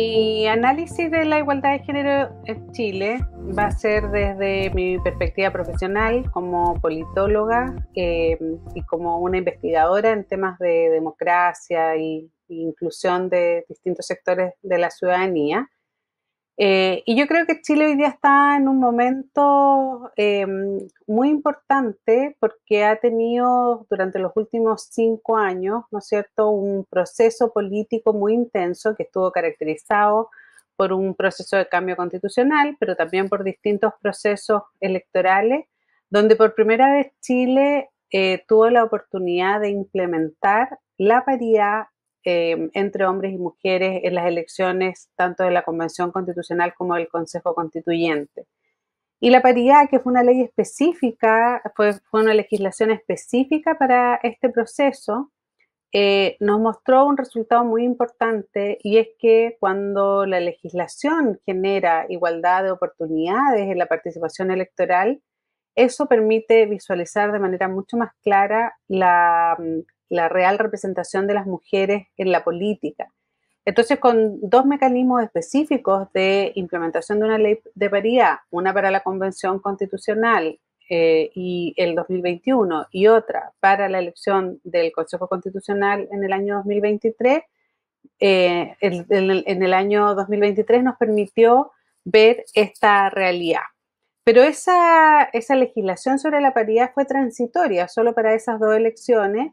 Mi análisis de la igualdad de género en Chile va a ser desde mi perspectiva profesional como politóloga eh, y como una investigadora en temas de democracia e inclusión de distintos sectores de la ciudadanía. Eh, y yo creo que Chile hoy día está en un momento em, muy importante porque ha tenido durante los últimos cinco años, ¿no es cierto?, un proceso político muy intenso que estuvo caracterizado por un proceso de cambio constitucional, pero también por distintos procesos electorales, donde por primera vez Chile eh, tuvo la oportunidad de implementar la paridad Em, entre hombres y mujeres en las elecciones tanto de la Convención Constitucional como del Consejo Constituyente. Y la paridad, que fue una ley específica, fue, fue una legislación específica para este proceso, eh, nos mostró un resultado muy importante y es que cuando la legislación genera igualdad de oportunidades en la participación electoral, eso permite visualizar de manera mucho más clara la mm, la real representación de las mujeres en la política. Entonces, con dos mecanismos específicos de implementación de una ley de paridad, una para la Convención Constitucional eh, y el 2021 y otra para la elección del Consejo Constitucional en el año 2023, eh, en el año 2023 nos permitió ver esta realidad. Pero esa, esa legislación sobre la paridad fue transitoria, solo para esas dos elecciones,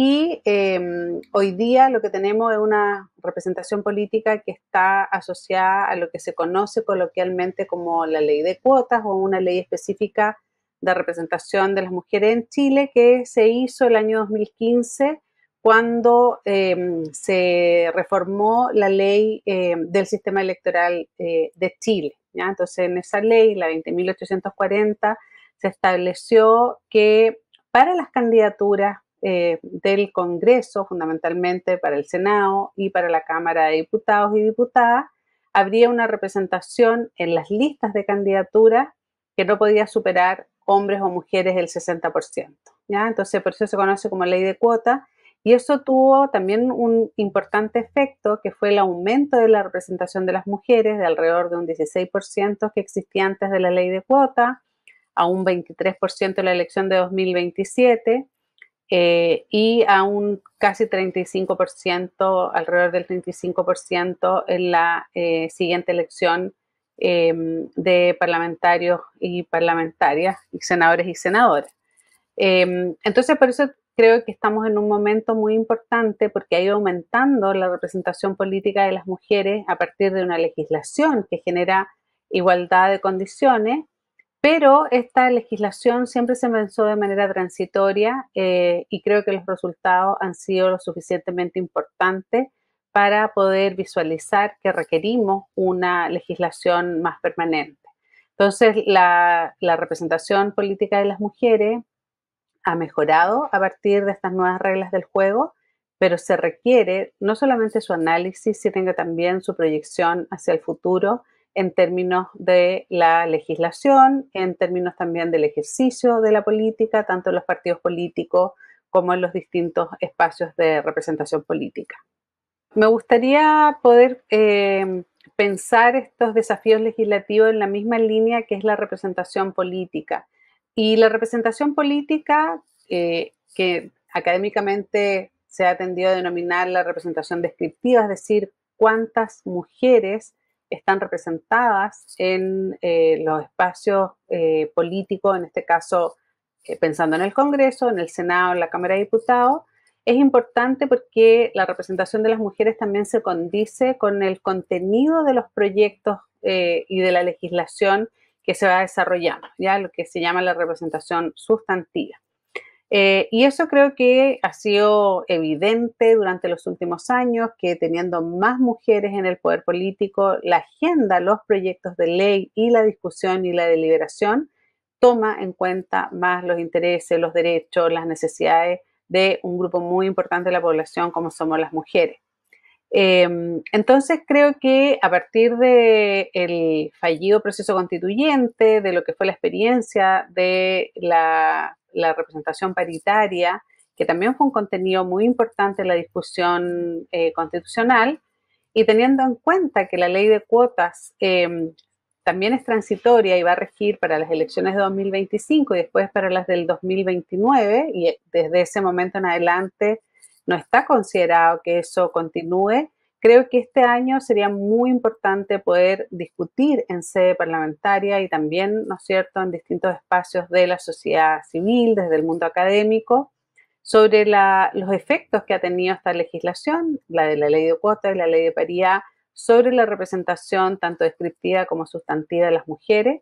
y em, hoy día lo que tenemos es una representación política que está asociada a lo que se conoce coloquialmente como la ley de cuotas o una ley específica de representación de las mujeres en Chile que se hizo el año 2015 cuando em, se reformó la ley em, del sistema electoral eh, de Chile. Entonces, en esa ley, la 20.840, se estableció que para las candidaturas eh, del Congreso, fundamentalmente para el Senado y para la Cámara de Diputados y Diputadas, habría una representación en las listas de candidaturas que no podía superar hombres o mujeres el 60%. ¿ya? Entonces, por eso se conoce como ley de cuota. Y eso tuvo también un importante efecto, que fue el aumento de la representación de las mujeres de alrededor de un 16% que existía antes de la ley de cuota, a un 23% en la elección de 2027 eh, y a un casi 35%, alrededor del 35% en la eh, siguiente elección eh, de parlamentarios y parlamentarias y senadores y senadoras. entonces, por eso creo que estamos en un momento muy importante porque ha ido aumentando la representación política de las mujeres a partir de una legislación que genera igualdad de condiciones pero esta legislación siempre se pensó de manera transitoria eh, y creo que los resultados han sido lo suficientemente importantes para poder visualizar que requerimos una legislación más permanente. Entonces, la, la representación política de las mujeres ha mejorado a partir de estas nuevas reglas del juego, pero se requiere no solamente su análisis, sino también su proyección hacia el futuro en términos de la legislación, en términos también del ejercicio de la política, tanto en los partidos políticos como en los distintos espacios de representación política. Me gustaría poder eh, pensar estos desafíos legislativos en la misma línea que es la representación política. Y la representación política, eh, que académicamente se ha tendido a denominar la representación descriptiva, es decir, cuántas mujeres están representadas en eh, los espacios eh, políticos, en este caso eh, pensando en el Congreso, en el Senado, en la Cámara de Diputados, es importante porque la representación de las mujeres también se condice con el contenido de los proyectos y de la legislación que se va desarrollando, ya lo que se llama la representación sustantiva. Eh, y eso creo que ha sido evidente durante los últimos años, que teniendo más mujeres en el poder político, la agenda, los proyectos de ley y la discusión y la deliberación toma en cuenta más los intereses, los derechos, las necesidades de un grupo muy importante de la población como somos las mujeres. Em, entonces creo que a partir del el fallido proceso constituyente, de lo que fue la experiencia de la la representación paritaria, que también fue un contenido muy importante en la discusión eh, constitucional, y teniendo en cuenta que la ley de cuotas em, también es transitoria y va a regir para las elecciones de 2025 y después para las del 2029, y desde ese momento en adelante no está considerado que eso continúe, Creo que este año sería muy importante poder discutir en sede parlamentaria y también, ¿no es cierto?, en distintos espacios de la sociedad civil, desde el mundo académico, sobre los efectos que ha tenido esta legislación, la de la ley de cuotas, y la ley de paridad, sobre la representación tanto descriptiva como sustantiva de las mujeres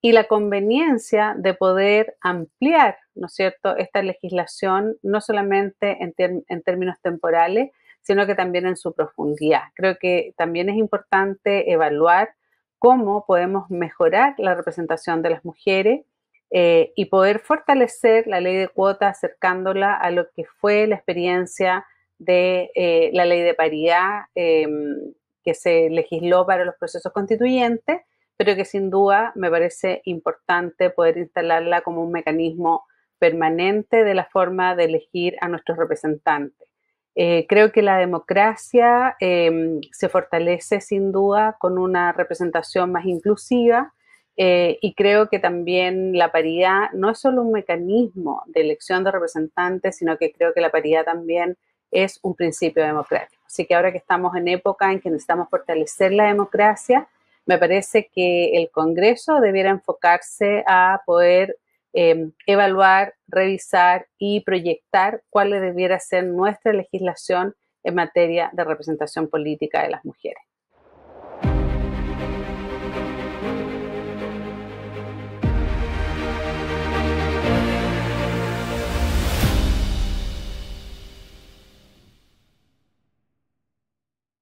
y la conveniencia de poder ampliar, ¿no es cierto?, esta legislación no solamente en términos temporales, sino que también en su profundidad. Creo que también es importante evaluar cómo podemos mejorar la representación de las mujeres eh, y poder fortalecer la ley de cuotas acercándola a lo que fue la experiencia de eh, la ley de paridad em, que se legisló para los procesos constituyentes, pero que sin duda me parece importante poder instalarla como un mecanismo permanente de la forma de elegir a nuestros representantes. Eh, creo que la democracia em, se fortalece sin duda con una representación más inclusiva eh, y creo que también la paridad no es solo un mecanismo de elección de representantes, sino que creo que la paridad también es un principio democrático. Así que ahora que estamos en época en que necesitamos fortalecer la democracia, me parece que el Congreso debiera enfocarse a poder Em, evaluar, revisar y proyectar cuál debiera ser nuestra legislación en materia de representación política de las mujeres.